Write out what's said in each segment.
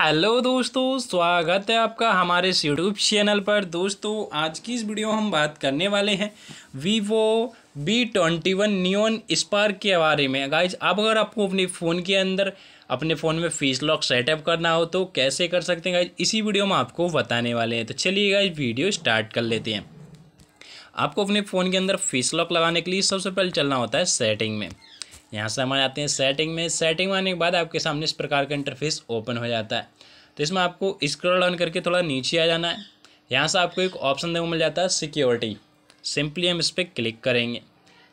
hello दोस्तों स्वागत है आपका हमारे इस यूट्यूब चैनल पर दोस्तों आज की इस वीडियो हम बात करने वाले हैं Vivo B twenty one new spark के बारे में गाइज अब अगर आपको अपने फ़ोन के अंदर अपने फ़ोन में फीस लॉक सेटअप करना हो तो कैसे कर सकते हैं गाइज इसी वीडियो में आपको बताने वाले हैं तो चलिए गाइज वीडियो स्टार्ट कर लेते हैं आपको अपने फ़ोन के अंदर फीस लॉक लगाने के लिए सबसे पहले चलना होता है सेटिंग में यहाँ से हमारे आते हैं सेटिंग में सेटिंग में आने के बाद आपके सामने इस प्रकार का इंटरफेस ओपन हो जाता है तो इसमें आपको स्क्रॉल डाउन करके थोड़ा नीचे आ जाना है यहाँ से आपको एक ऑप्शन देखो को मिल जाता है सिक्योरिटी सिंपली हम इस पर क्लिक करेंगे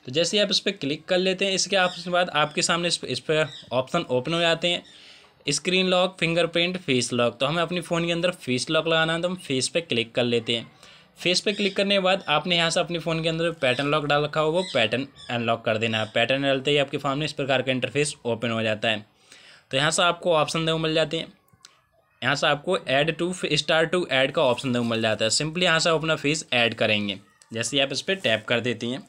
तो जैसे ही आप इस पर क्लिक कर लेते हैं इसके ऑप्शन के बाद आपके सामने इस पर ऑप्शन ओपन हो जाते हैं screen lock fingerprint face lock तो हमें अपनी फ़ोन के अंदर फेस लॉक लगाना है तो हम फेस पे क्लिक कर लेते हैं फेस पे क्लिक करने के बाद आपने यहाँ से अपने फ़ोन के अंदर पैटर्न लॉक डाल रखा हो वो पैटर्न अनलॉक कर देना है पैटर्न डालते ही आपके फोन में इस प्रकार का इंटरफेस ओपन हो जाता है तो यहाँ से आपको ऑप्शन देखो मिल जाते हैं यहाँ से आपको add to star to add का ऑप्शन देखो मिल जाता है सिंपली यहाँ से आप अपना फेस ऐड करेंगे जैसे आप इस पर टैप कर देती हैं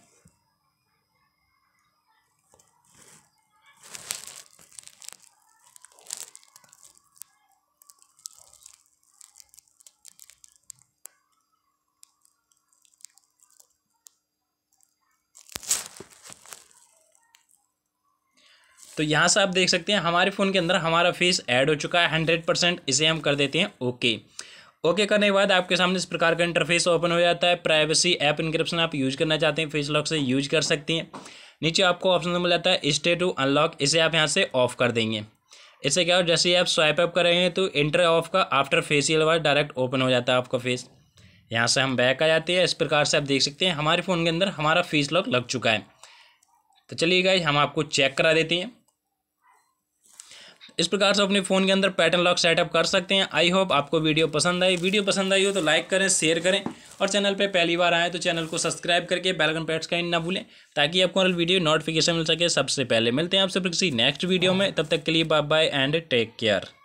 तो यहाँ से आप देख सकते हैं हमारे फ़ोन के अंदर हमारा फेस ऐड हो चुका है हंड्रेड परसेंट इसे हम कर देते हैं ओके ओके करने के बाद आपके सामने इस प्रकार का इंटरफेस ओपन हो जाता है प्राइवेसी ऐप इंक्रिप्शन आप यूज़ करना चाहते हैं फेस लॉक से यूज कर सकते हैं नीचे आपको ऑप्शन मिल जाता है स्टे टू अनलॉक इसे आप यहाँ से ऑफ कर देंगे इसे क्या हो जैसे आप स्वाइप अप कर रहे हैं तो इंटर ऑफ का आफ्टर फेसियल वाला डायरेक्ट ओपन हो जाता है आपका फेस यहाँ से हम बैक आ जाते हैं इस प्रकार से आप देख सकते हैं हमारे फ़ोन के अंदर हमारा फेस लॉक लग चुका है तो चलिए गाइज हम आपको चेक करा देते हैं इस प्रकार से अपने फ़ोन के अंदर पैटर्न लॉक सेटअप कर सकते हैं आई होप आपको वीडियो पसंद आई वीडियो पसंद आई हो तो लाइक करें शेयर करें और चैनल पर पहली बार आए तो चैनल को सब्सक्राइब करके बेलकन पैट्स का ना भूलें ताकि आपको हमारी वीडियो नोटिफिकेशन मिल सके सबसे पहले मिलते हैं आपसे किसी नेक्स्ट वीडियो में तब तक के लिए bye bye and take care